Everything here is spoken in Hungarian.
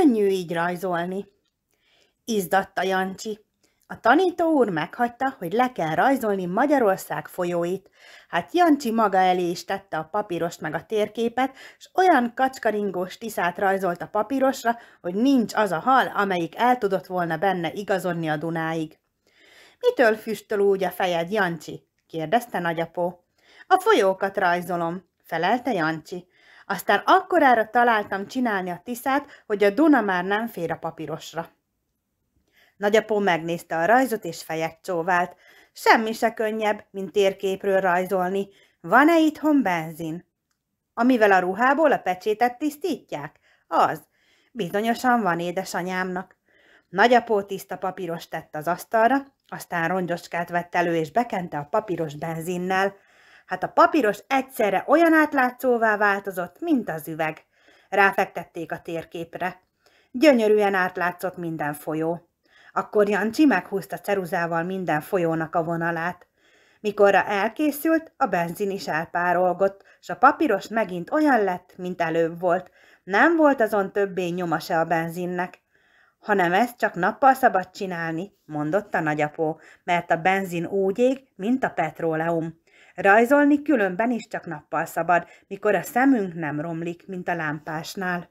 Könnyű így rajzolni. Izdatta Jancsi. A tanító úr meghagyta, hogy le kell rajzolni Magyarország folyóit. Hát Jancsi maga elé is tette a papírost meg a térképet, és olyan kacskaringós tiszát rajzolt a papírosra, hogy nincs az a hal, amelyik el tudott volna benne igazodni a Dunáig. Mitől füstöl úgy a fejed, Jancsi? kérdezte nagyapó. A folyókat rajzolom, felelte Jancsi. Aztán akkorára találtam csinálni a tiszát, hogy a Duna már nem fér a papírosra. Nagyapó megnézte a rajzot, és fejet csóvált. Semmi se könnyebb, mint térképről rajzolni. Van-e itthon benzin? Amivel a ruhából a pecsétet tisztítják? Az. Bizonyosan van édesanyámnak. Nagyapó tiszta papíros tett az asztalra, aztán rongyocskát vett elő, és bekente a papíros benzinnel. Hát a papíros egyszerre olyan átlátszóvá változott, mint az üveg. Ráfektették a térképre. Gyönyörűen átlátszott minden folyó. Akkor Jancsi meghúzta ceruzával minden folyónak a vonalát. Mikorra elkészült, a benzin is elpárolgott, s a papíros megint olyan lett, mint előbb volt. Nem volt azon többé nyoma se a benzinnek. Hanem ezt csak nappal szabad csinálni, mondotta nagyapó, mert a benzin úgy ég, mint a petróleum. Rajzolni különben is csak nappal szabad, mikor a szemünk nem romlik, mint a lámpásnál.